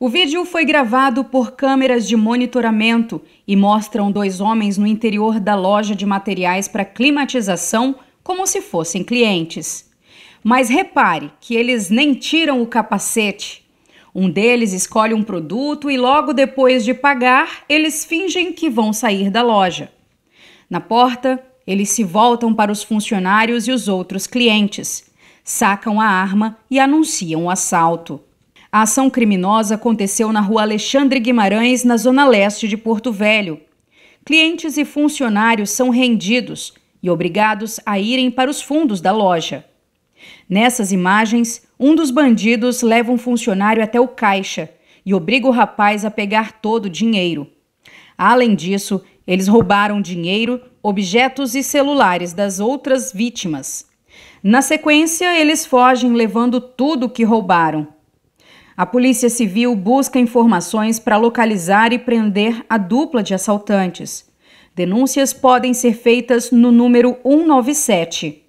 O vídeo foi gravado por câmeras de monitoramento e mostram dois homens no interior da loja de materiais para climatização como se fossem clientes. Mas repare que eles nem tiram o capacete. Um deles escolhe um produto e logo depois de pagar, eles fingem que vão sair da loja. Na porta, eles se voltam para os funcionários e os outros clientes, sacam a arma e anunciam o assalto. A ação criminosa aconteceu na rua Alexandre Guimarães, na zona leste de Porto Velho. Clientes e funcionários são rendidos e obrigados a irem para os fundos da loja. Nessas imagens, um dos bandidos leva um funcionário até o caixa e obriga o rapaz a pegar todo o dinheiro. Além disso, eles roubaram dinheiro, objetos e celulares das outras vítimas. Na sequência, eles fogem levando tudo o que roubaram a Polícia Civil busca informações para localizar e prender a dupla de assaltantes. Denúncias podem ser feitas no número 197.